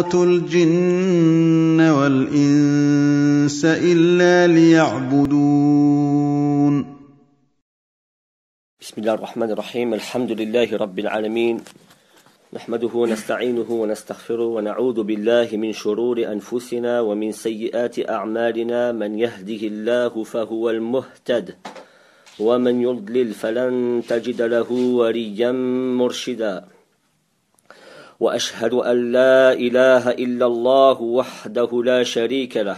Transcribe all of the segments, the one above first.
الجن والإنس إلا ليعبدون بسم الله الرحمن الرحيم الحمد لله رب العالمين نحمده ونستعينه ونستغفره ونعوذ بالله من شرور أنفسنا ومن سيئات أعمالنا من يهده الله فهو المهتد ومن يضلل فلن تجد له وليا مرشدا واشهد ان لا اله الا الله وحده لا شريك له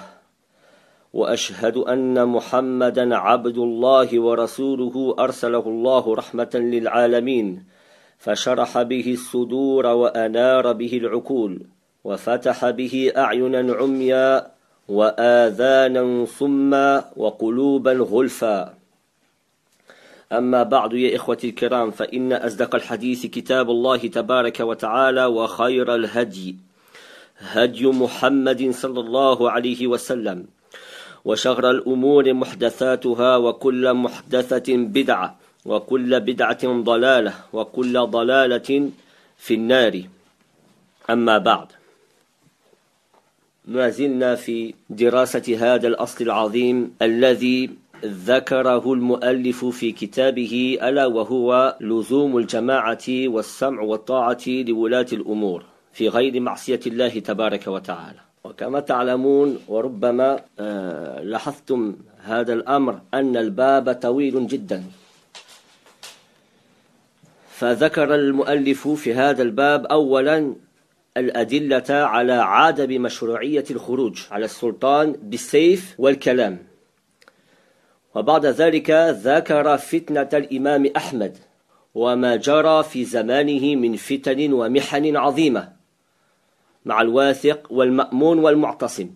واشهد ان محمدا عبد الله ورسوله ارسله الله رحمه للعالمين فشرح به الصدور وانار به العقول وفتح به اعينا عميا واذانا صما وقلوبا غلفا أما بعد يا إخوتي الكرام فإن أصدق الحديث كتاب الله تبارك وتعالى وخير الهدي هدي محمد صلى الله عليه وسلم وشغر الأمور محدثاتها وكل محدثة بدعة وكل بدعة ضلالة وكل ضلالة في النار أما بعد ما زلنا في دراسة هذا الأصل العظيم الذي ذكره المؤلف في كتابه ألا وهو لزوم الجماعة والسمع والطاعة لولاة الأمور في غير معصية الله تبارك وتعالى وكما تعلمون وربما آه، لاحظتم هذا الأمر أن الباب طويل جدا فذكر المؤلف في هذا الباب أولا الأدلة على عدم مشروعية الخروج على السلطان بالسيف والكلام وبعد ذلك ذكر فتنة الإمام أحمد وما جرى في زمانه من فتن ومحن عظيمة مع الواثق والمأمون والمعتصم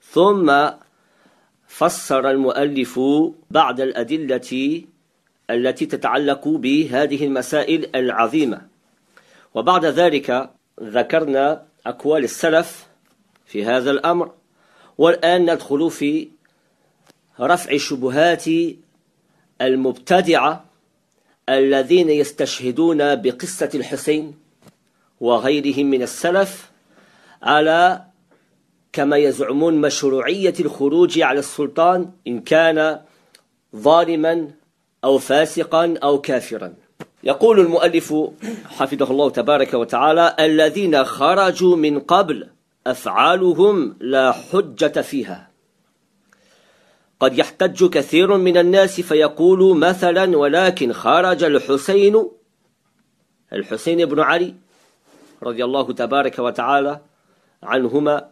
ثم فسر المؤلف بعض الأدلة التي تتعلق بهذه المسائل العظيمة وبعد ذلك ذكرنا أقوال السلف في هذا الأمر والآن ندخل في رفع شبهات المبتدعة الذين يستشهدون بقصة الحسين وغيرهم من السلف على كما يزعمون مشروعية الخروج على السلطان إن كان ظالما أو فاسقا أو كافرا يقول المؤلف حفظه الله تبارك وتعالى الذين خرجوا من قبل أفعالهم لا حجة فيها قد يحتج كثير من الناس فيقول مثلا ولكن خرج الحسين الحسين بن علي رضي الله تبارك وتعالى عنهما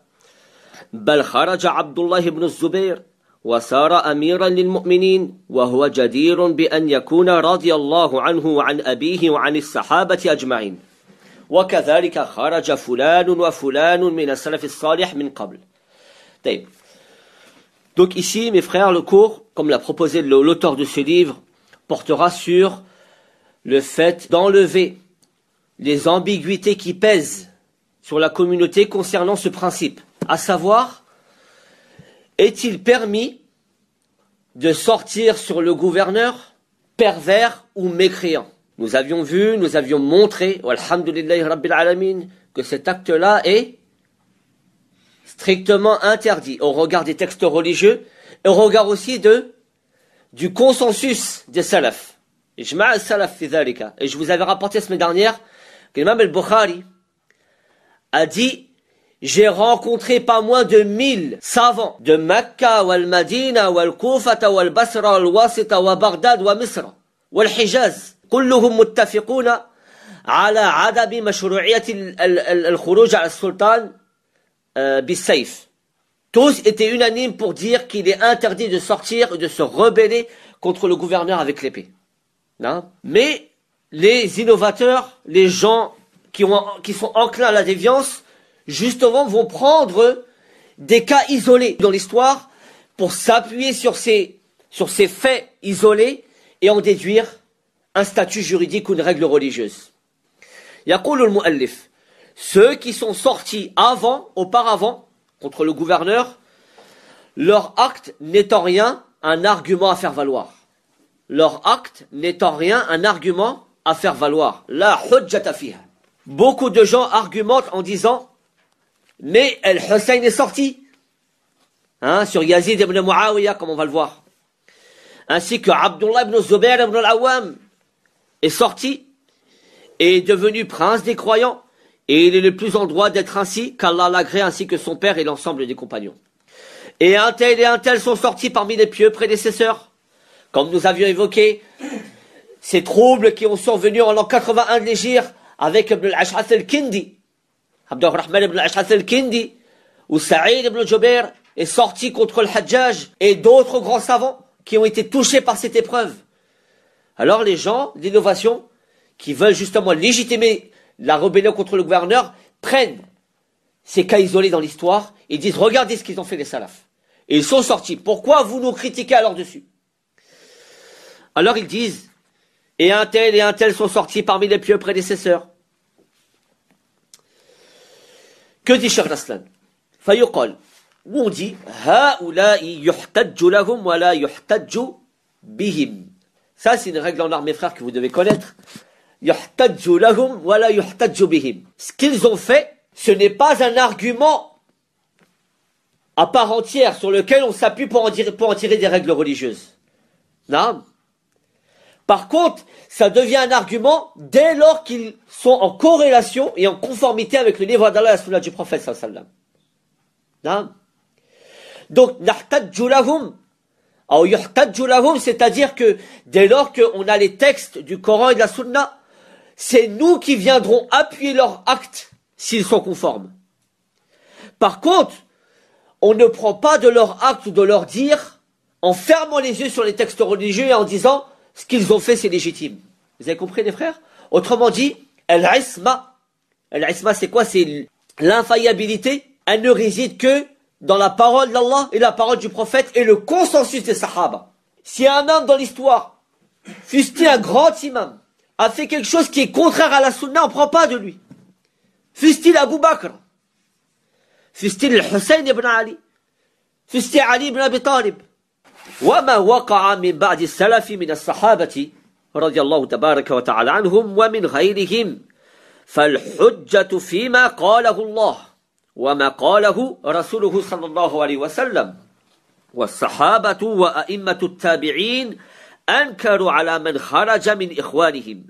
بل خرج عبد الله بن الزبير وصار اميرا للمؤمنين وهو جدير بان يكون رضي الله عنه وعن ابيه وعن الصحابه اجمعين وكذلك خرج فلان وفلان من السلف الصالح من قبل طيب Donc ici, mes frères, le cours, comme l'a proposé l'auteur de ce livre, portera sur le fait d'enlever les ambiguïtés qui pèsent sur la communauté concernant ce principe, à savoir, est-il permis de sortir sur le gouverneur pervers ou mécréant Nous avions vu, nous avions montré, Alhamdulillah Rabbil Alamin, que cet acte-là est strictement interdit au regard des textes religieux et au regard aussi de, du consensus des salafs. Et je vous avais rapporté la semaine dernière que l'imam al-Bukhari a dit j'ai rencontré pas moins de 1000 savants de Mecca, al Madina, al Kufata, al Basra, al Wasita, al Baghdad, al Misra, al Hijaz. كلهم متفقون على عدم مشروعية الخروج على السلطان euh, be safe. Tous étaient unanimes pour dire qu'il est interdit de sortir et de se rebeller contre le gouverneur avec l'épée. Hein? Mais les innovateurs, les gens qui, sont enclins à la déviance, justement vont prendre des cas isolés dans l'histoire pour s'appuyer sur ces, faits isolés et en déduire un statut juridique ou une règle religieuse. al-mu'allif. Ceux qui sont sortis avant, auparavant, contre le gouverneur, leur acte n'étant rien un argument à faire valoir. Leur acte n'étant rien un argument à faire valoir. La Beaucoup de gens argumentent en disant Mais El-Hussein est sorti. Hein, sur Yazid ibn Muawiyah, comme on va le voir. Ainsi que Abdullah ibn Zubair ibn al awam est sorti et est devenu prince des croyants. Et il est le plus en droit d'être ainsi qu'Allah l'agrée ainsi que son père et l'ensemble des compagnons. Et un tel et un tel sont sortis parmi les pieux prédécesseurs. Comme nous avions évoqué ces troubles qui ont survenu en l'an 81 de l'Égypte avec Ibn al al-Kindi, Abdurrahman ibn al al-Kindi, où Saïd ibn Jober est sorti contre le Hajjaj et d'autres grands savants qui ont été touchés par cette épreuve. Alors les gens d'innovation qui veulent justement légitimer la rébellion contre le gouverneur, prennent ces cas isolés dans l'histoire et disent regardez ce qu'ils ont fait les salafs. Et ils sont sortis. Pourquoi vous nous critiquez alors dessus Alors ils disent et un tel et un tel sont sortis parmi les pieux prédécesseurs. Que dit Cheikh Aslan Où on dit Ça, c'est une règle en armée frère frères, que vous devez connaître. Ce qu'ils ont fait, ce n'est pas un argument à part entière sur lequel on s'appuie pour en, pour tirer des règles religieuses. Non. Par contre, ça devient un argument dès lors qu'ils sont en corrélation et en conformité avec le livre d'Allah et la du prophète sallallahu alayhi Donc, c'est-à-dire que dès lors qu'on a les textes du Coran et de la Sunna, c'est nous qui viendrons appuyer leur acte s'ils sont conformes. Par contre, on ne prend pas de leur acte ou de leur dire en fermant les yeux sur les textes religieux et en disant ce qu'ils ont fait c'est légitime. Vous avez compris les frères Autrement dit, El isma c'est quoi C'est l'infaillibilité. Elle ne réside que dans la parole d'Allah et la parole du prophète et le consensus des sahaba. Si un homme dans l'histoire, fût-il un grand imam, a fait quelque chose qui est contraire à la sunna on prend pas de lui fit-il Abu Bakr Fistil il Hussein ibn Ali fit Ali ibn Abi Talib et ce qui est arrivé après les Salaf parmi les Sahaba radhiyallahu ta'ala anhum et parmi les autres fahl hujja fi ma qala Allah wa ma kalahu rasuluhu sallallahu alayhi wa sallam wa as-sahaba wa a'immat tabiin أنكروا على من خرج من إخوانهم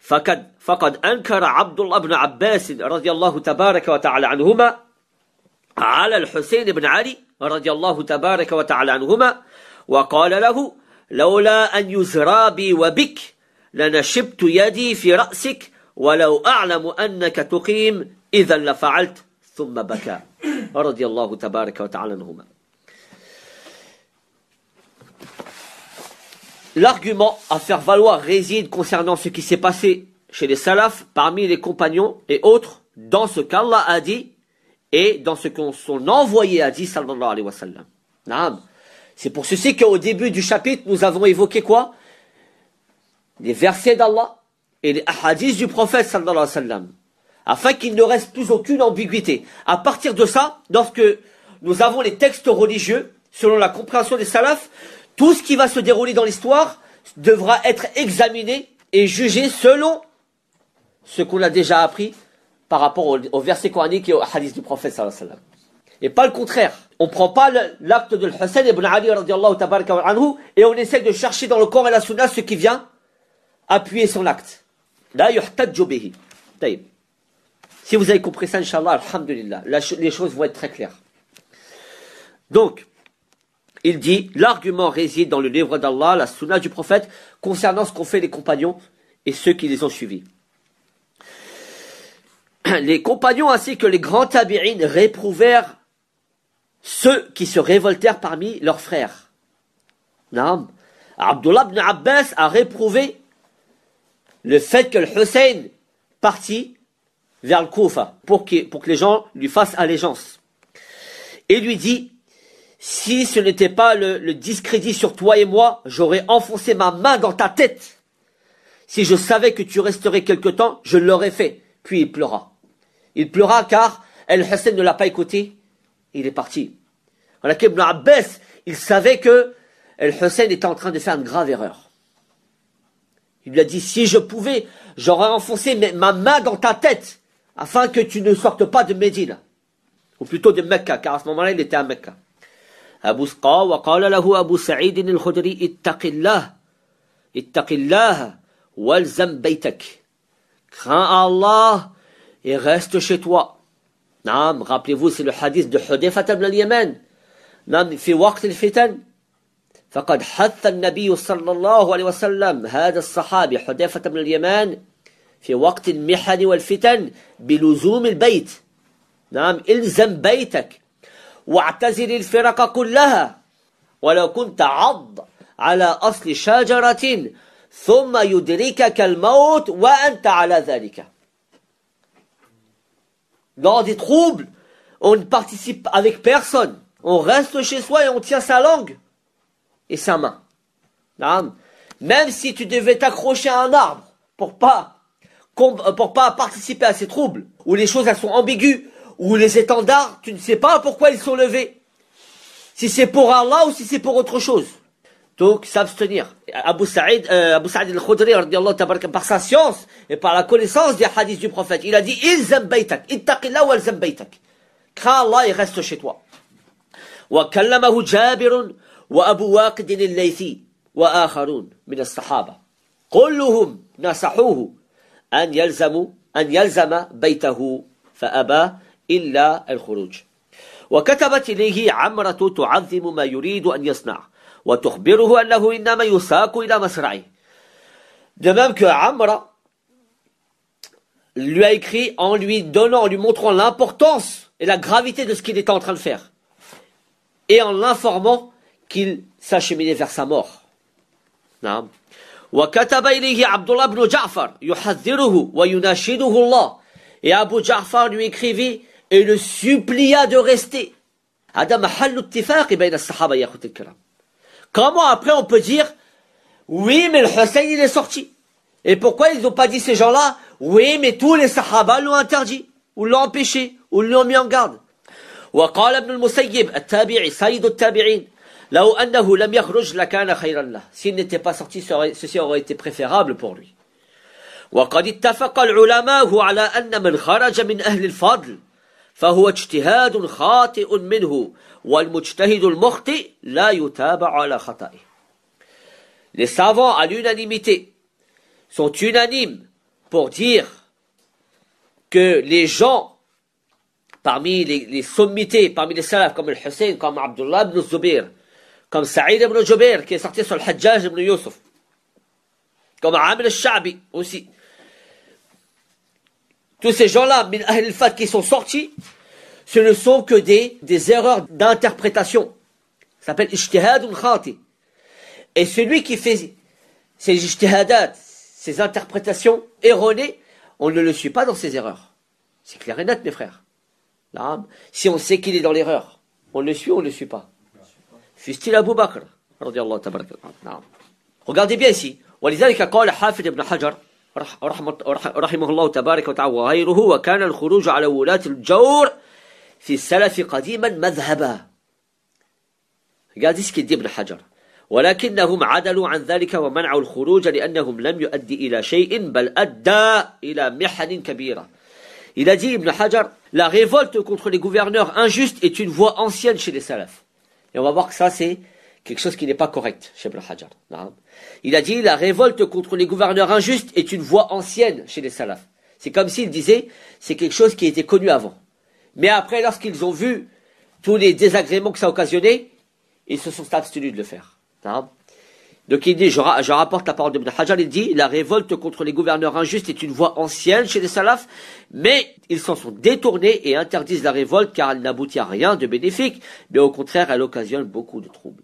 فقد, فقد أنكر عبد الله بن عباس رضي الله تبارك وتعالى عنهما على الحسين بن علي رضي الله تبارك وتعالى عنهما وقال له لولا أن يزرى بي وبك لنشبت يدي في رأسك ولو أعلم أنك تقيم إذا لفعلت ثم بكى رضي الله تبارك وتعالى عنهما L'argument à faire valoir réside concernant ce qui s'est passé chez les salafs parmi les compagnons et autres dans ce qu'Allah a dit et dans ce qu'on son envoyé a dit sallallahu alayhi wa sallam. C'est pour ceci qu'au début du chapitre, nous avons évoqué quoi Les versets d'Allah et les hadiths du prophète sallallahu alayhi wa sallam. Afin qu'il ne reste plus aucune ambiguïté. À partir de ça, lorsque nous avons les textes religieux, selon la compréhension des salafs, tout ce qui va se dérouler dans l'histoire devra être examiné et jugé selon ce qu'on a déjà appris par rapport au, versets coraniques et au hadith du prophète sallallahu alayhi wa sallam. Et pas le contraire. On ne prend pas l'acte de l'Hussein ibn Ali anhu, et on essaie de chercher dans le corps et la sunna ce qui vient appuyer son acte. La Si vous avez compris ça, alhamdulillah, les choses vont être très claires. Donc, il dit L'argument réside dans le livre d'Allah, la sunnah du prophète, concernant ce qu'ont fait les compagnons et ceux qui les ont suivis. Les compagnons ainsi que les grands tabirines réprouvèrent ceux qui se révoltèrent parmi leurs frères. Naam. Abdullah ibn Abbas a réprouvé le fait que le Hussein partit vers le Koufa pour pour que les gens lui fassent allégeance. Et lui dit si ce n'était pas le, discrédit sur toi et moi, j'aurais enfoncé ma main dans ta tête. Si je savais que tu resterais quelque temps, je l'aurais fait. Puis il pleura. Il pleura car El-Hassan ne l'a pas écouté. Il est parti. Alors qu'Ibn Abbas, il savait que el Hassan était en train de faire une grave erreur. Il lui a dit, si je pouvais, j'aurais enfoncé ma main dans ta tête afin que tu ne sortes pas de Médine. Ou plutôt de Mecca, car à ce moment-là, il était à Mecca. أبو سقا وقال له أبو سعيد الخدري اتق الله اتق الله والزم بيتك خان الله et شتوى نعم غابلي فوس الحديث دو حذيفة بن اليمن نعم في وقت الفتن فقد حث النبي صلى الله عليه وسلم هذا الصحابي حذيفة بن اليمان في وقت المحن والفتن بلزوم البيت نعم الزم بيتك Dans des troubles, on ne participe avec personne. On reste chez soi et on tient sa langue et sa main. Même si tu devais t'accrocher à un arbre pour pas pour pas participer à ces troubles où les choses elles sont ambiguës ou les étendards, tu ne sais pas pourquoi ils sont levés. Si c'est pour Allah ou si c'est pour autre chose. Donc, s'abstenir. Abu Sa'id, euh, Abu Sa'id al-Khudri, par sa science et par la connaissance des hadiths du prophète, il a dit, il ilzam baytak, ittaqillah wa ilzam baytak. Crains Allah et reste chez toi. Wa kallamahu Jabirun wa Abu waqidin al-Laythi wa akharun min as-sahaba. Kulluhum nasahuhu an yalzamu, an yalzama baytahu fa إلا الخروج وكتبت إليه عمرة تعظم ما يريد أن يصنع وتخبره أنه إنما يساق إلى مسرعه De même que Amra lui a écrit en lui donnant, en lui montrant l'importance et la gravité de ce qu'il était en train de faire. Et en l'informant qu'il s'acheminait vers sa mort. Non. وكتب إليه عبد الله بن جعفر يحذره ويناشده الله et Abu Ja'far lui écrivit et le supplia de rester. Adam sahaba Comment après on peut dire oui mais le Hussein il est sorti Et pourquoi ils n'ont pas dit ces gens-là Oui mais tous les Sahaba l'ont interdit ou l'ont empêché ou l'ont mis en garde. وقال ابن المسيب التابعي سيد التابعين لو أنه لم يخرج لكان خيرا له s'il n'était pas sorti ceci aurait été préférable pour lui وقد اتفق العلماء على أن من خرج من أهل الفضل فهو اجتهاد خاطئ منه والمجتهد المخطئ لا يتابع على خطئه Les savants à l'unanimité sont unanimes pour dire que les gens parmi les, les sommités, parmi les salafs comme le Hussein, comme Abdullah ibn Zubir, comme Saïd ibn Jubir qui est sorti sur le Hajjaj ibn Yusuf, comme Amr al-Shabi aussi, Tous ces gens-là, qui sont sortis, ce ne sont que des, des erreurs d'interprétation. Ça s'appelle ijtihadul khati. Et celui qui fait ces ijtihadat, ces interprétations erronées, on ne le suit pas dans ses erreurs. C'est clair et net, mes frères. si on sait qu'il est dans l'erreur, on le suit ou on ne le suit pas Fustil il Abu Bakr Regardez bien ici. Walizalika قال hafid ibn Hajar » رحمة رحمه الله تبارك وتعالى وغيره وكان الخروج على ولاة الجور في السلف قديما مذهبا قال ديسكي دي ابن حجر ولكنهم عدلوا عن ذلك ومنعوا الخروج لأنهم لم يؤدي إلى شيء بل أدى إلى محن كبيرة Il a dit Ibn Hajar, la révolte contre les gouverneurs injustes est une voie ancienne chez les salafs. Et on va voir que ça c'est quelque chose qui n'est pas correct, Ibn Hajar. Il a dit la révolte contre les gouverneurs injustes est une voie ancienne chez les salafs. C'est comme s'il disait c'est quelque chose qui était connu avant. Mais après, lorsqu'ils ont vu tous les désagréments que ça occasionnait, ils se sont abstenus de le faire. Donc il dit, je, rapporte la parole de Ibn Hajar, il dit, la révolte contre les gouverneurs injustes est une voie ancienne chez les salafs, mais ils s'en sont détournés et interdisent la révolte car elle n'aboutit à rien de bénéfique, mais au contraire, elle occasionne beaucoup de troubles.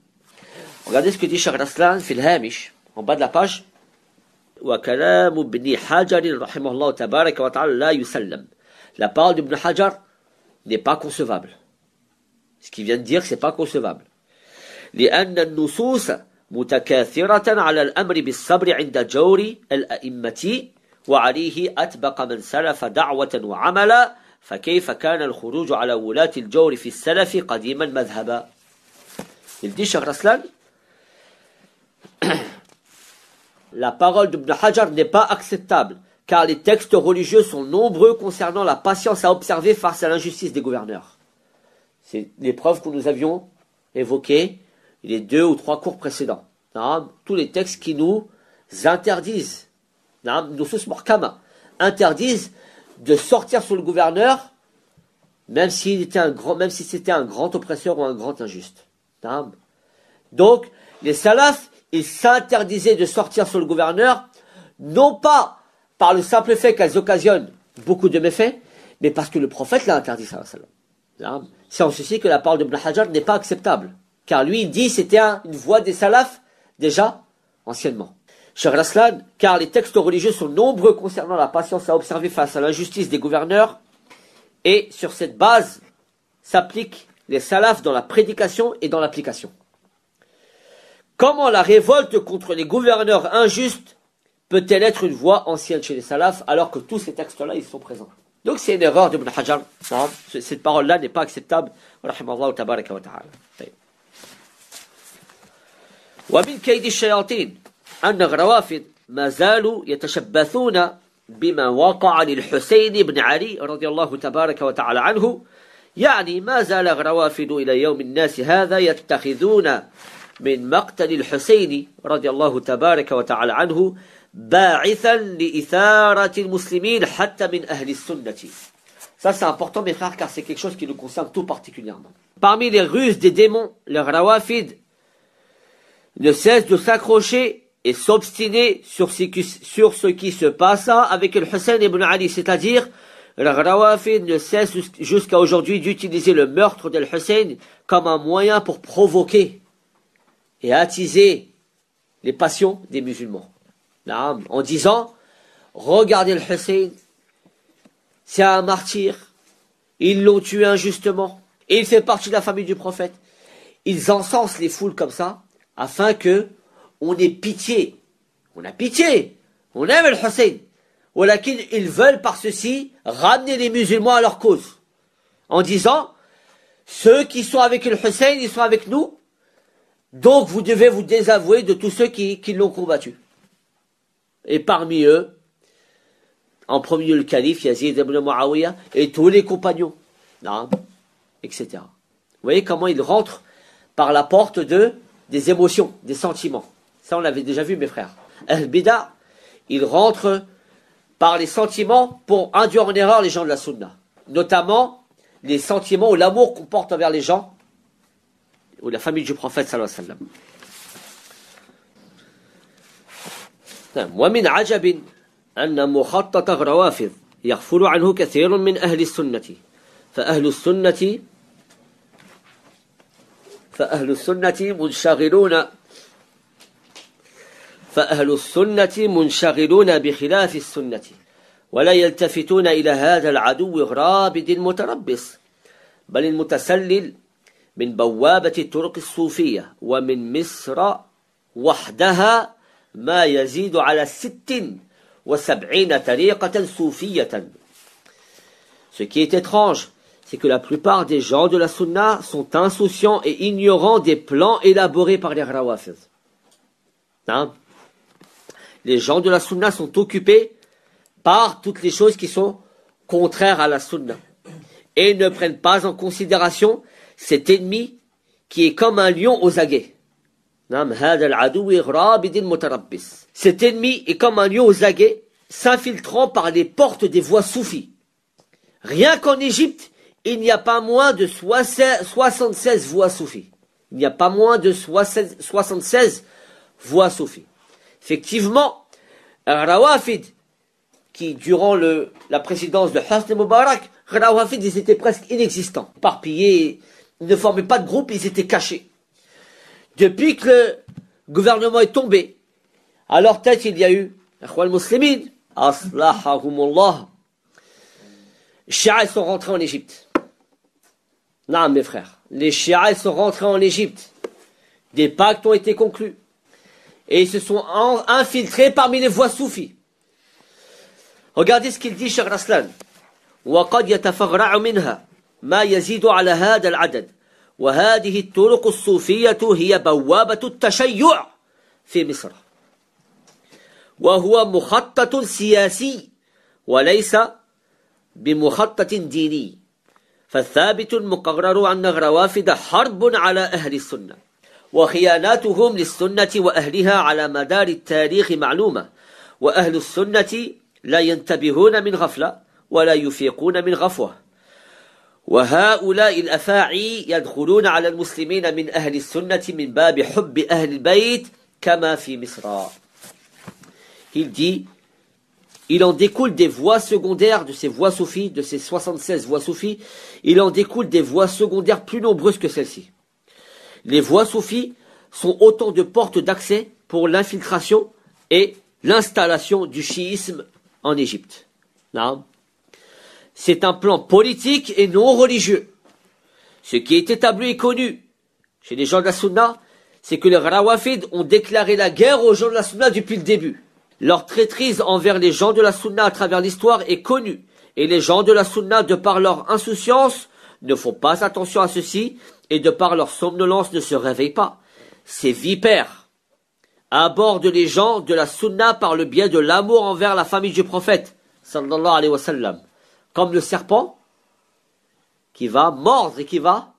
Regardez ce que dit Charles Raslan في الهامش en bas de la page وكلام ابن حجر رحمه الله تبارك وتعالى لا يسلم La parole d'Ibn Hajar n'est pas concevable. Ce qu'il vient de dire, c'est pas concevable. لأن النصوص متكاثرة على الأمر بالصبر عند جور الأئمة وعليه أتبق من سلف دعوة وعملا فكيف كان الخروج على ولاة الجور في السلف قديما مذهبا. Il dit Cheikh Raslan la parole d'Ibn Hajar n'est pas acceptable, car les textes religieux sont nombreux concernant la patience à observer face à l'injustice des gouverneurs. C'est l'épreuve que nous avions évoquée les deux ou trois cours précédents. Tous les textes qui nous interdisent, nous interdisent de sortir sur le gouverneur, même s'il était un grand, même si c'était un grand oppresseur ou un grand injuste. Donc, les salafs, il s'interdisait de sortir sur le gouverneur, non pas par le simple fait qu'elles occasionnent beaucoup de méfaits, mais parce que le prophète l'a interdit. C'est en ceci que la parole de Ibn n'est pas acceptable, car lui il dit c'était une voie des salafs déjà anciennement. Cher Aslan, car les textes religieux sont nombreux concernant la patience à observer face à l'injustice des gouverneurs, et sur cette base s'appliquent les salafs dans la prédication et dans l'application. Comment la révolte contre les gouverneurs injustes peut-elle être une voie ancienne chez les salafs alors que tous ces textes-là ils sont présents Donc c'est une erreur de Ibn Hajar. Cette parole-là n'est pas acceptable. ومن كيد الشياطين أن الروافد ما زالوا يتشبثون بما وقع للحسين بن علي رضي الله تبارك وتعالى عنه يعني ما زال الروافد إلى يوم الناس هذا يتخذون من مقتل الحسين رضي الله تبارك وتعالى عنه باعثا لإثارة المسلمين حتى من أهل السنة Ça, c'est important, mes frères, car c'est quelque chose qui nous concerne tout particulièrement. Parmi les ruses des démons, les rawafid ne cesse de s'accrocher et s'obstiner sur, ce qui se passa avec le Hussein ibn Ali, c'est-à-dire les rawafid ne cesse jusqu'à aujourd'hui d'utiliser le meurtre d'El Hussein comme un moyen pour provoquer et attiser les passions des musulmans. En disant, regardez le Hussein, c'est un martyr, ils l'ont tué injustement, et il fait partie de la famille du prophète. Ils encensent les foules comme ça, afin que on ait pitié. On a pitié, on aime le Hussein. voilà' ils veulent par ceci ramener les musulmans à leur cause. En disant, ceux qui sont avec le Hussein, ils sont avec nous, donc vous devez vous désavouer de tous ceux qui, l'ont combattu. Et parmi eux, en premier lieu le calife Yazid ibn Muawiyah et tous les compagnons, hein, etc. Vous voyez comment il rentre par la porte de des émotions, des sentiments. Ça, on l'avait déjà vu, mes frères. Al-Bida, il rentre par les sentiments pour induire en erreur les gens de la Sunna, notamment les sentiments ou l'amour qu'on porte envers les gens ou la famille du prophète sallallahu alayhi wa sallam. ومن عجب أن مخطط الروافض يغفل عنه كثير من أهل السنة فأهل السنة فأهل السنة منشغلون فأهل السنة منشغلون بخلاف السنة ولا يلتفتون إلى هذا العدو غرابد المتربص بل المتسلل Ce qui est étrange, c'est que la plupart des gens de la Sunna sont insouciants et ignorants des plans élaborés par les Rawafiz. Hein? Les gens de la Sunna sont occupés par toutes les choses qui sont contraires à la Sunna et ne prennent pas en considération cet ennemi qui est comme un lion aux aguets. Cet ennemi est comme un lion aux aguets, s'infiltrant par les portes des voies soufis. Rien qu'en Égypte, il n'y a pas moins de 76 voies soufis. Il n'y a pas moins de 76 voies soufis. Effectivement, Rawafid, qui durant la présidence de Hosni Mubarak, Rawafid, ils étaient presque inexistants, parpillés, ils ne formaient pas de groupe, ils étaient cachés. Depuis que le gouvernement est tombé, à leur tête, il y a eu al Muslimin, sont rentrés en Égypte. Non, mes frères, les chiites sont rentrés en Égypte. Des pactes ont été conclus. Et ils se sont infiltrés parmi les voix soufis. Regardez ce qu'il dit, cher Raslan. ما يزيد على هذا العدد وهذه الطرق الصوفية هي بوابة التشيع في مصر وهو مخطط سياسي وليس بمخطط ديني فالثابت المقرر أن الروافد حرب على أهل السنة وخياناتهم للسنة وأهلها على مدار التاريخ معلومة وأهل السنة لا ينتبهون من غفلة ولا يفيقون من غفوه Il dit Il en découle des voies secondaires de ces voies soufies, de ces 76 voies soufies, il en découle des voies secondaires plus nombreuses que celles-ci. Les voies soufies sont autant de portes d'accès pour l'infiltration et l'installation du chiisme en Égypte c'est un plan politique et non religieux. Ce qui est établi et connu chez les gens de la Sunna, c'est que les Rawafid ont déclaré la guerre aux gens de la Sunna depuis le début. Leur traîtrise envers les gens de la Sunna à travers l'histoire est connue, et les gens de la Sunna, de par leur insouciance, ne font pas attention à ceci, et de par leur somnolence ne se réveillent pas. Ces vipères abordent les gens de la Sunna par le biais de l'amour envers la famille du prophète, sallallahu alayhi wa sallam comme le serpent qui va mordre et qui va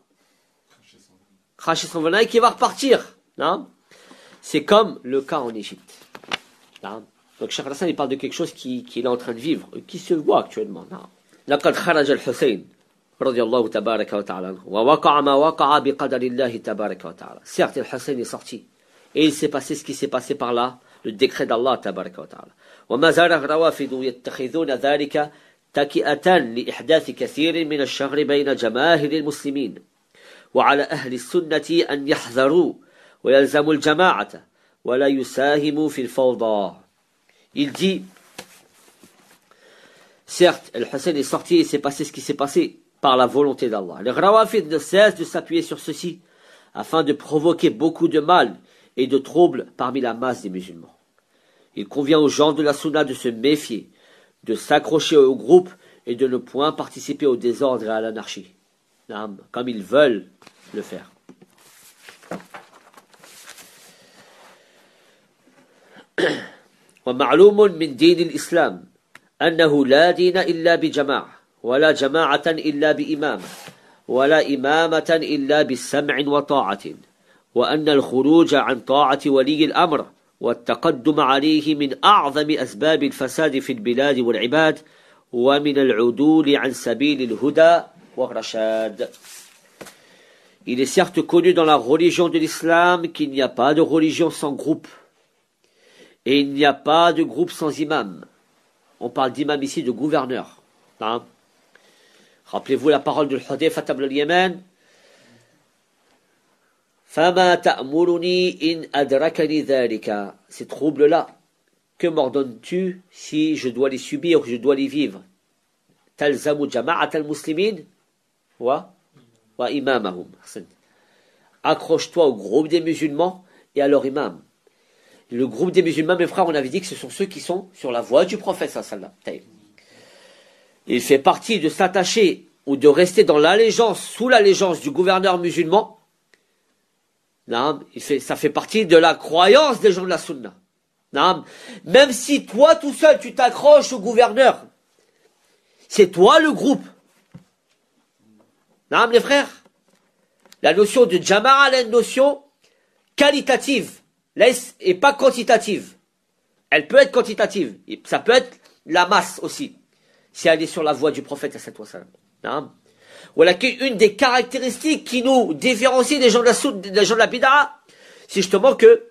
cracher son venin et qui va repartir. Hein. C'est comme le cas en Égypte. Hein. Donc Cheikh Hassan il parle de quelque chose qu'il qui est en train de vivre, qui se voit actuellement. لقد خرج الحسين رضي الله تبارك وتعالى عنه ووقع ما وقع بقدر الله تبارك وتعالى certes al Hussein est sorti et il s'est passé ce qui s'est passé par là le décret d'Allah تبارك وتعالى وما زال الروافد يتخذون ذلك il dit Certes, al Hussein est sorti et s'est passé ce qui s'est passé par la volonté d'Allah. Le Rawafid ne cesse de s'appuyer sur ceci afin de provoquer beaucoup de mal et de troubles parmi la masse des musulmans. Il convient aux gens de la Sunna de se méfier de s'accrocher au groupe et de ne point participer au désordre et à l'anarchie, comme ils veulent le faire. ومعلوم من دين الإسلام أنه لا دين إلا بجماعة ولا جماعة إلا بإمامة ولا إمامة إلا بسمع وطاعة وأن الخروج عن طاعة ولي الأمر Il est certes connu dans la religion de l'islam qu'il n'y a pas de religion sans groupe. Et il n'y a pas de groupe sans imam. On parle d'imam ici de gouverneur. Hein. Rappelez-vous la parole de Hudayfa al Yémen Fama in adrakani Ces troubles-là, que m'ordonnes-tu si je dois les subir ou que je dois les vivre Talzamu jama'at al-muslimin wa Accroche-toi au groupe des musulmans et à leur imam. Le groupe des musulmans, mes frères, on avait dit que ce sont ceux qui sont sur la voie du prophète Il fait partie de s'attacher ou de rester dans l'allégeance, sous l'allégeance du gouverneur musulman ça fait partie de la croyance des gens de la Sunna. Même si toi tout seul, tu t'accroches au gouverneur, c'est toi le groupe. les frères, la notion de Jamara, est une notion qualitative et pas quantitative. Elle peut être quantitative, ça peut être la masse aussi, si elle est sur la voie du prophète. à cette voilà qu'une des caractéristiques qui nous différencie des gens de la soule des gens de la bidara, c'est justement que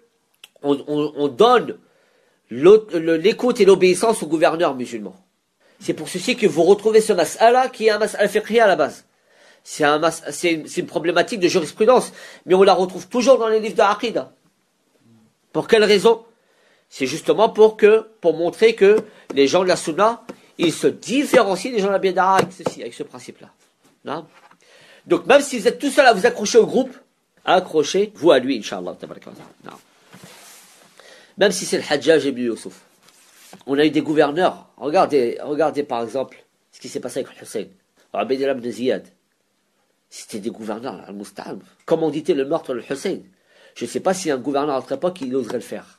on, on, donne l'écoute et l'obéissance au gouverneur musulman. C'est pour ceci que vous retrouvez ce mas'ala qui est un mas'ala fiqhi à la base. C'est un une, une problématique de jurisprudence, mais on la retrouve toujours dans les livres de Pour quelle raison C'est justement pour que, pour montrer que les gens de la Sunna, ils se différencient des gens de la bidara avec ceci, avec ce principe-là. Donc, même si vous êtes tout seul à vous accrocher au groupe, accrochez-vous à lui, Inch'Allah. Non. Même si c'est le Hajjaj ibn Yusuf. On a eu des gouverneurs. Regardez, regardez par exemple ce qui s'est passé avec Hussein. Abdel de Ziyad. C'était des gouverneurs, al Comment dit le meurtre de Hussein Je ne sais pas si un gouverneur à l'époque, époque, il oserait le faire.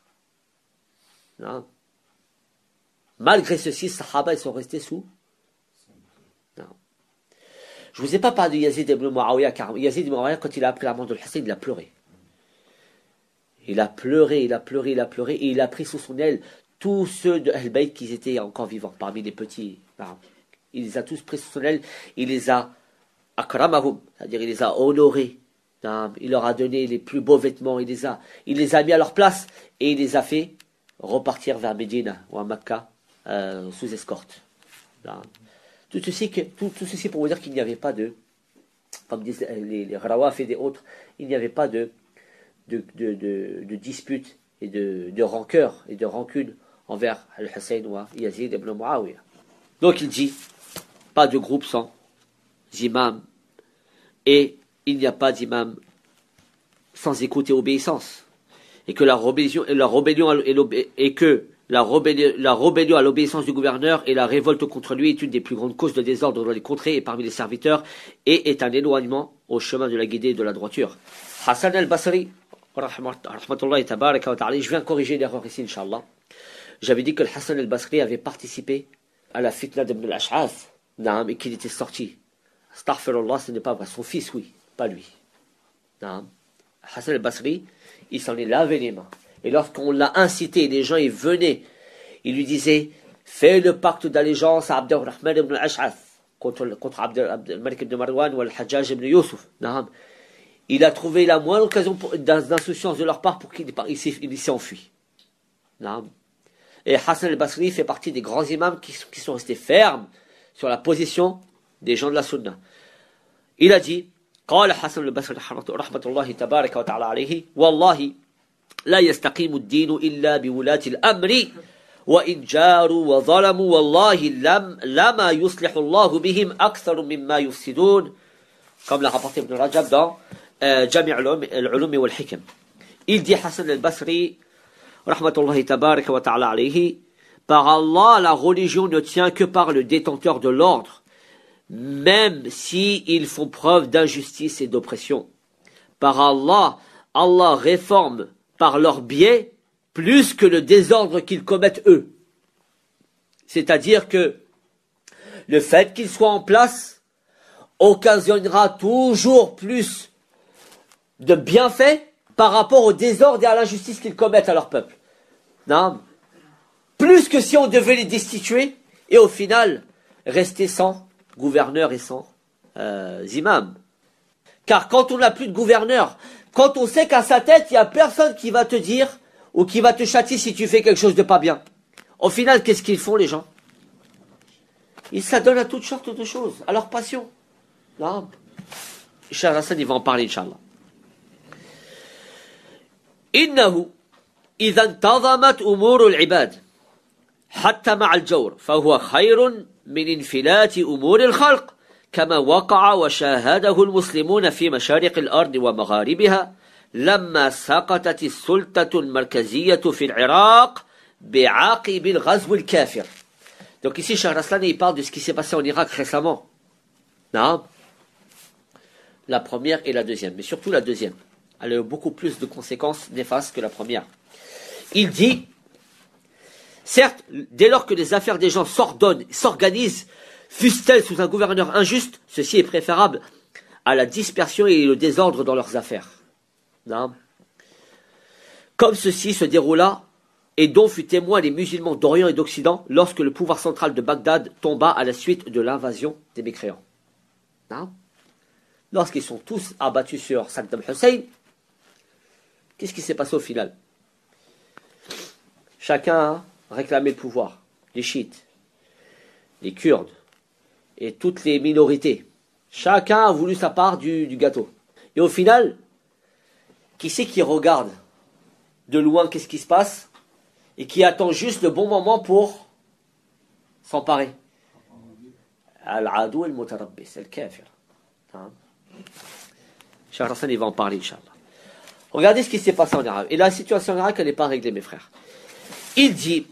Non. Malgré ceci, les Sahaba, ils sont restés sous je vous ai pas parlé de Yazid ibn Muawiyah, Yazid ibn quand il a appris la mort de Hassan, il a pleuré. Il a pleuré, il a pleuré, il a pleuré, et il a pris sous son aile tous ceux de Al-Bayt qui étaient encore vivants, parmi les petits. Il les a tous pris sous son aile, il les a akramahum, c'est-à-dire il les a honorés. Hein, il leur a donné les plus beaux vêtements, il les a, il les a mis à leur place, et il les a fait repartir vers Médine ou à Makkah euh, sous escorte. Hein. Tout ceci, pour vous dire qu'il n'y avait pas de, comme disent les, Rawaf et des autres, il n'y avait pas de, de, dispute et de, de, rancœur et de rancune envers Al-Hussein ou Yazid ibn Muawiyah. Donc il dit, pas de groupe sans imam, et il n'y a pas d'imam sans écoute et obéissance, et que la rébellion, la et que la rébellion, à l'obéissance du gouverneur et la révolte contre lui est une des plus grandes causes de désordre dans les contrées et parmi les serviteurs et est un éloignement au chemin de la guidée et de la droiture. Hassan al-Basri, je viens corriger l'erreur ici, Inch'Allah. J'avais dit que Hassan al-Basri avait participé à la fitna d'Ibn al-Ash'af, et qu'il était sorti. Astaghfirullah, ce n'est pas Son fils, oui, pas lui. Hassan al-Basri, il s'en est lavé les mains. Et lorsqu'on l'a incité, les gens, ils venaient, ils lui disaient, fais le pacte d'allégeance à Abdelrahman ibn Ash'af contre, contre al-Malik ibn Marwan ou Al-Hajjaj ibn Yusuf. Il a trouvé la moindre occasion d'insouciance de leur part pour qu'il s'est enfui. Et Hassan al-Basri fait partie des grands imams qui, qui, sont restés fermes sur la position des gens de la Sunna. Il a dit, قال حسن البصري رحمة الله تبارك لا يستقيم illa إلا wa الأمر wa injaru wa والله لم l'am, l'ama الله bihim أكثر مما يفسدون comme l'a rapporté Ibn Rajab dans euh, Jami' al-Ulum hikam Il dit Hassan al-Basri, rahmatullahi tabaraka wa ta'ala alayhi, par Allah, la religion ne tient que par le détenteur de l'ordre, même si ils font preuve d'injustice et d'oppression. Par Allah, Allah réforme par leur biais plus que le désordre qu'ils commettent eux. C'est-à-dire que le fait qu'ils soient en place occasionnera toujours plus de bienfaits par rapport au désordre et à l'injustice qu'ils commettent à leur peuple. Non plus que si on devait les destituer et au final rester sans gouverneur et sans euh, imam. Car quand on n'a plus de gouverneur, quand on sait qu'à sa tête, il n'y a personne qui va te dire ou qui va te châtier si tu fais quelque chose de pas bien. Au final, qu'est-ce qu'ils font les gens Ils s'adonnent à toutes sortes de choses, à leur passion. Là, Charles Hassan, il va en parler, Inch'Allah. Umurul Ibad, حتى al فهو خير من Umuril khalq donc ici, Shah il parle de ce qui s'est passé en Irak récemment. la première et la deuxième, mais surtout la deuxième. Elle a eu beaucoup plus de conséquences néfastes que la première. Il dit, certes, dès lors que les affaires des gens s'ordonnent, s'organisent Fussent-elles sous un gouverneur injuste, ceci est préférable à la dispersion et le désordre dans leurs affaires. Comme ceci se déroula et dont fut témoin les musulmans d'Orient et d'Occident lorsque le pouvoir central de Bagdad tomba à la suite de l'invasion des mécréants. Lorsqu'ils sont tous abattus sur Saddam Hussein, qu'est-ce qui s'est passé au final Chacun a réclamé le pouvoir. Les chiites, les Kurdes, et toutes les minorités. Chacun a voulu sa part du, gâteau. Et au final, qui c'est qui regarde de loin qu'est-ce qui se passe et qui attend juste le bon moment pour s'emparer Al-Adou al c'est le kafir. Hein? Hassan, il va en parler, Inch'Allah. Regardez ce qui s'est passé en Irak. Et la situation en Irak, elle n'est pas réglée, mes frères. Il dit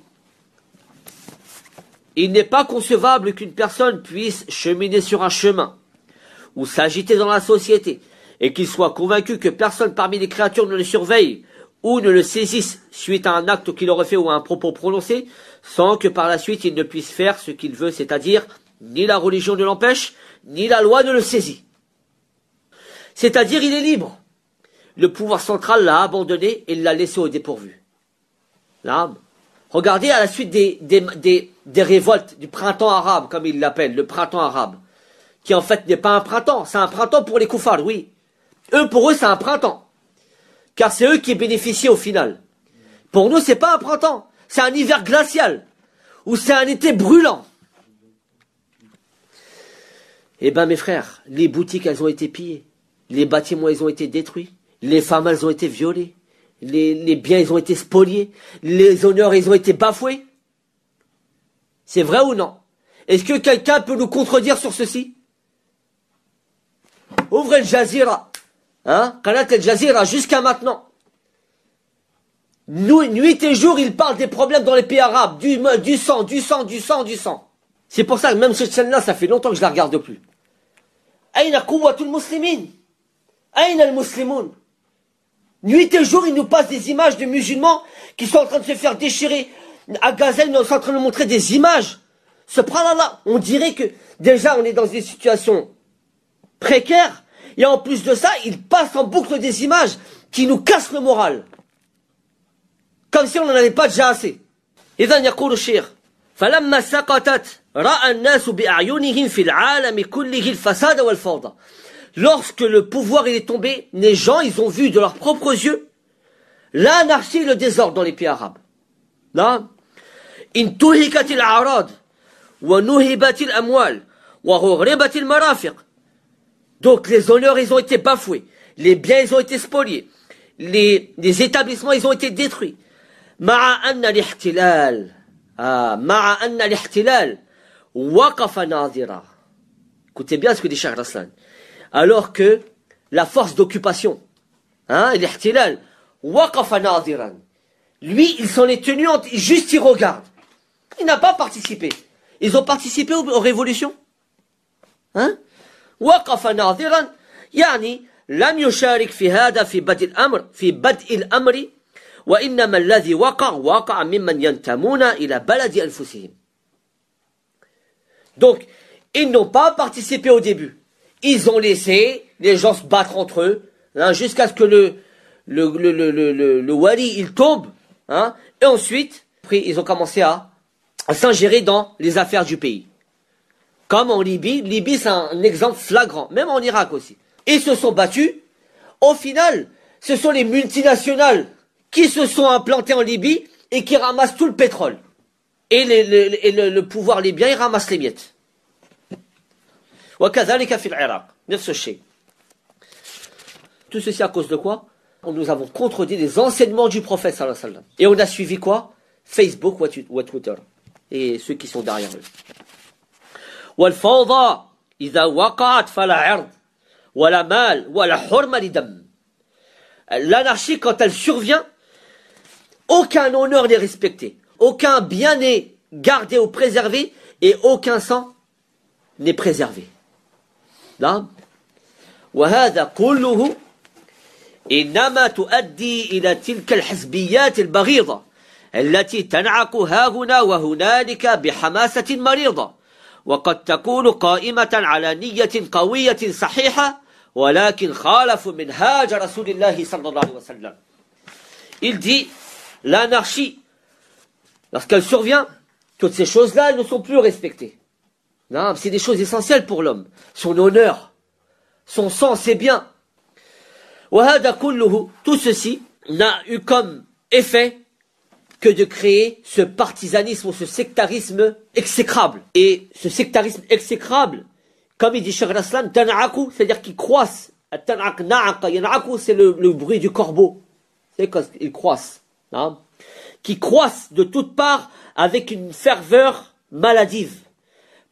il n'est pas concevable qu'une personne puisse cheminer sur un chemin ou s'agiter dans la société et qu'il soit convaincu que personne parmi les créatures ne le surveille ou ne le saisisse suite à un acte qu'il aurait fait ou à un propos prononcé, sans que par la suite il ne puisse faire ce qu'il veut, c'est-à-dire ni la religion ne l'empêche, ni la loi ne le saisit. C'est-à-dire il est libre. Le pouvoir central l'a abandonné et l'a laissé au dépourvu. L'âme Regardez à la suite des, révoltes du printemps arabe, comme ils l'appellent, le printemps arabe, qui en fait n'est pas un printemps, c'est un printemps pour les koufars, oui. Eux, pour eux, c'est un printemps. Car c'est eux qui bénéficient au final. Pour nous, c'est pas un printemps, c'est un hiver glacial, ou c'est un été brûlant. Eh ben, mes frères, les boutiques, elles ont été pillées. Les bâtiments, ils ont été détruits. Les femmes, elles ont été violées les, biens, ils ont été spoliés, les honneurs, ils ont été bafoués. C'est vrai ou non Est-ce que quelqu'un peut nous contredire sur ceci Ouvrez le Jazira, hein Kanat el Jazira, jusqu'à maintenant. Nuit et jour, ils parlent des problèmes dans les pays arabes, du, du sang, du sang, du sang, du sang. C'est pour ça que même cette chaîne-là, ça fait longtemps que je la regarde plus. Aïna tout le muslimin Aïna al-muslimun Nuit et jour, ils nous passent des images de musulmans qui sont en train de se faire déchirer. À Gaza, ils sont en train de montrer des images. Ce là on dirait que déjà on est dans une situation précaire. Et en plus de ça, ils passent en boucle des images qui nous cassent le moral. Comme si on n'en avait pas déjà assez lorsque le pouvoir est tombé, les gens, ils ont vu de leurs propres yeux l'anarchie et le désordre dans les pays arabes. Non donc les honneurs, ils ont été bafoués, les biens, ils ont été spoliés, les, établissements, ils ont été détruits. Ah, Écoutez bien ce que dit Cheikh Raslan alors que la force d'occupation, hein, l'ihtilal, lui, ils est tenu en juste il regarde, Il n'a pas participé. Ils ont participé aux, révolutions. Hein? وقف ناظرا يعني لم يشارك في هذا في بدء الامر في بدء الامر وانما الذي وقع وقع ممن ينتمون الى بلد انفسهم. Donc ils n'ont pas participé au début ils ont laissé les gens se battre entre eux, hein, jusqu'à ce que le, le, le, le, le wali, il tombe, hein, et ensuite, après, ils ont commencé à, s'ingérer dans les affaires du pays. Comme en Libye, Libye c'est un exemple flagrant, même en Irak aussi. Ils se sont battus, au final, ce sont les multinationales qui se sont implantées en Libye et qui ramassent tout le pétrole. Et, les, le pouvoir libyen, il ramasse les miettes. Tout ceci à cause de quoi Nous avons contredit les enseignements du prophète sallallahu alayhi Et on a suivi quoi Facebook ou Twitter. Et ceux qui sont derrière eux. L'anarchie, quand elle survient, aucun honneur n'est respecté, aucun bien n'est gardé ou préservé, et aucun sang n'est préservé. نعم وهذا كله إنما تؤدي إلى تلك الحزبيات البغيضة التي تنعق ها هنا وهنالك بحماسة مريضة وقد تكون قائمة على نية قوية صحيحة ولكن خالفوا منهاج رسول الله صلى الله عليه وسلم. Il dit l'anarchie, lorsqu'elle survient, toutes ces choses-là ne sont plus respectées. C'est des choses essentielles pour l'homme. Son honneur, son sang, c'est bien. Tout ceci n'a eu comme effet que de créer ce partisanisme ce sectarisme exécrable. Et ce sectarisme exécrable, comme il dit Cheikh Raslan, c'est-à-dire qu'il croisse. c'est le, bruit du corbeau. C'est quand il croisse. Hein? qui croisse de toutes parts avec une ferveur maladive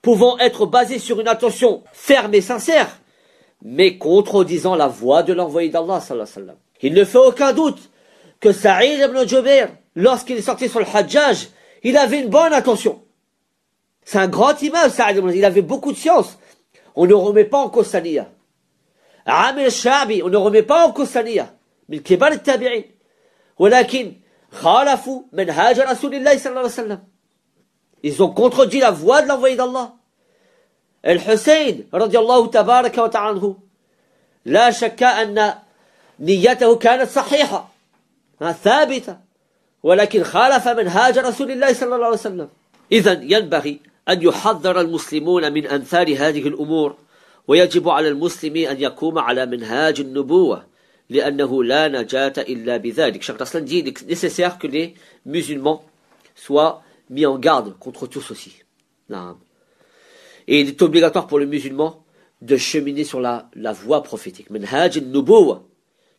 pouvant être basé sur une attention ferme et sincère, mais contredisant la voix de l'envoyé d'Allah. Il ne fait aucun doute que Saïd ibn Jubair, lorsqu'il est sorti sur le Hajjaj, il avait une bonne attention. C'est un grand imam, Saïd ibn Il avait beaucoup de science. On ne remet pas en cause Amir Shabi, on ne remet pas en cause Mais Mais Kibar al-Tabi'in. ولكن خالفوا منهاج رسول الله صلى الله عليه وسلم Ils ont contredit la voix de l'envoyé d'Allah. الحسين رضي الله تبارك وتعالى عنه لا شك أن نيته كانت صحيحة ثابتة ولكن خالف منهاج رسول الله صلى الله عليه وسلم إذا ينبغي أن يحذر المسلمون من أمثال هذه الأمور ويجب على المسلم أن يقوم على منهاج النبوة لأنه لا نجاة إلا بذلك شخص دي nécessaire que les musulmans soient mis en garde contre tout ceci. Hein. Et il est obligatoire pour le musulman de cheminer sur la, la voie prophétique.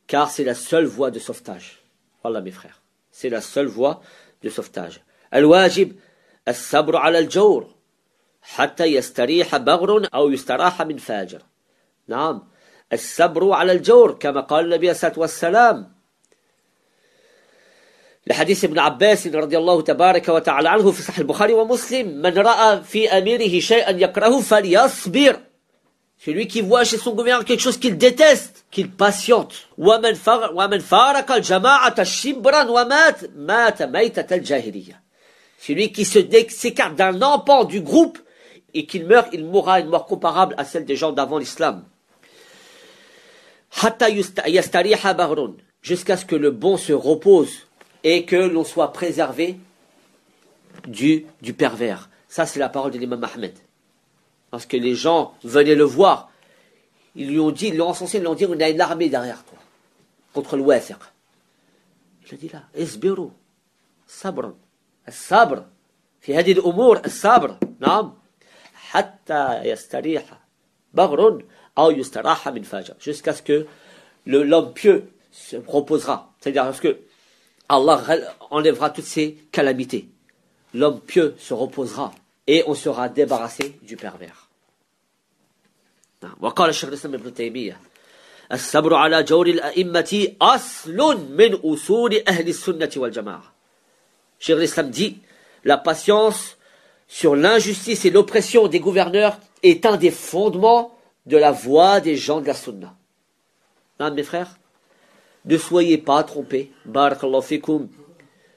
Car c'est la seule voie de sauvetage. Voilà mes frères. C'est la seule voie de sauvetage. Al-wajib, al-sabr ala al-jawr. حتى يستريح min أو يستراح من sabr al الصبر على comme كما dit النبي عليه wa لحديث ابن عباس رضي الله تبارك وتعالى عنه في صحيح البخاري ومسلم من رأى في أميره شيئا يكرهه فليصبر Celui qui voit chez son gouvernement quelque chose qu'il déteste, qu'il patiente. ومن فارق الجماعة شبرا ومات مات ميتة الجاهلية. Celui qui se s'écarte d'un empan du groupe et qu'il meurt, il mourra une mort comparable à celle des gens d'avant l'islam. حتى يستريح بغرون jusqu'à ce que le bon se repose et que l'on soit préservé du, du pervers. Ça, c'est la parole de l'imam Ahmed. Parce que les gens venaient le voir, ils lui ont dit, ils l'ont encensé, ils l'ont dit, on a une armée derrière toi, contre le wafiq. a dit là, esbiru, sabr, sabr, في هذه umur, الصبر نعم حتى يستريح بغر أو يستراح من فاجر jusqu'à ce que l'homme pieux se proposera c'est-à-dire parce que Allah enlèvera toutes ces calamités. L'homme pieux se reposera et on sera débarrassé du pervers. dit la patience sur l'injustice et l'oppression des gouverneurs est un des fondements de la voix des gens de la sunna. de mes frères, ne soyez pas trompés, barakallahu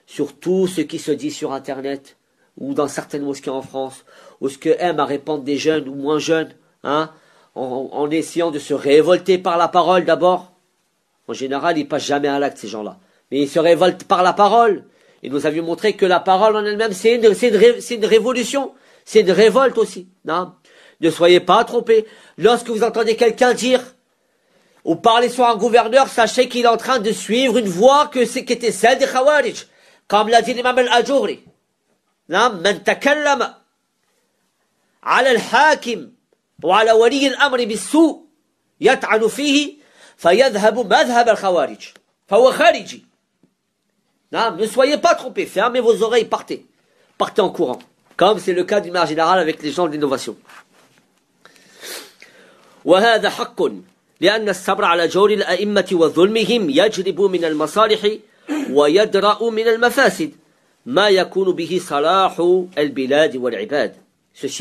sur tout ce qui se dit sur Internet ou dans certaines mosquées en France, ou ce que aiment à répandre des jeunes ou moins jeunes, hein, en, essayant de se révolter par la parole d'abord. En général, ils passent jamais à l'acte, ces gens-là. Mais ils se révoltent par la parole. Et nous avions montré que la parole en elle-même, c'est une, une, une, révolution. C'est une révolte aussi. Non ne soyez pas trompés. Lorsque vous entendez quelqu'un dire, ou parler sur un gouverneur, sachez qu'il est en train de suivre une voie que qui était celle des Khawarij. Comme l'a dit l'imam al-Ajouri. من تكلم ne soyez pas trompés fermez vos oreilles partez partez en courant comme c'est le cas d'une manière générale avec les gens de l'innovation وهذا حق Ceci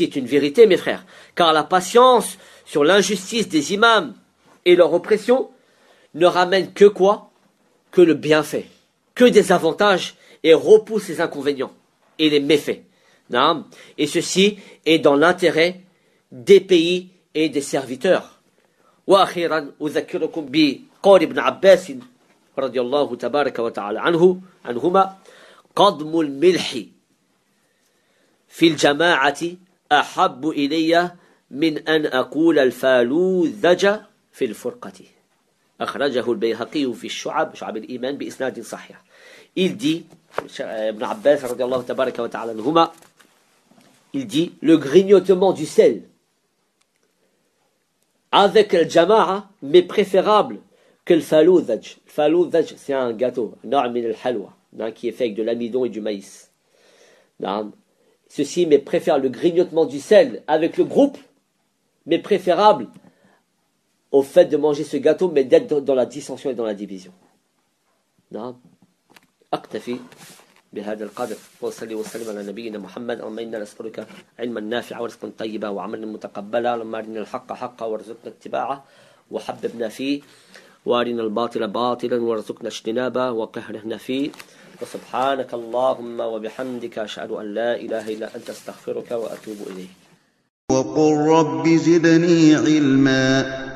est une vérité, mes frères, car la patience sur l'injustice des imams et leur oppression ne ramène que quoi Que le bienfait, que des avantages et repousse les inconvénients et les méfaits. Et ceci est dans l'intérêt des pays et des serviteurs. واخيرا اذكركم بقول ابن عباس رضي الله تبارك وتعالى عنه عنهما قضم الملح في الجماعة أحب إلي من أن أقول الفالوذج في الفرقة أخرجه البيهقي في الشعب شعب الإيمان بإسناد صحيح Il dit, عباس رضي الله تبارك وتعالى عنهما il dit, le grignotement du sel avec le jama'a, mais préférable que le falouzaj. Le falouzaj, c'est un gâteau, halwa, hein, qui est fait avec de l'amidon et du maïs. Ceci, mais préfère le grignotement du sel avec le groupe, mais préférable au fait de manger ce gâteau, mais d'être dans la dissension et dans la division. بهذا القدر وصلي وسلم على نبينا محمد اللهم إنا نسألك علما نافعا ورزقا طيبا وعملا متقبلا اللهم أرنا الحق حقا وارزقنا اتباعه وحببنا فيه وارنا الباطل باطلا وارزقنا اجتنابه وقهرنا فيه وسبحانك اللهم وبحمدك أشهد أن لا إله إلا أنت استغفرك وأتوب إليك وقل رب زدني علما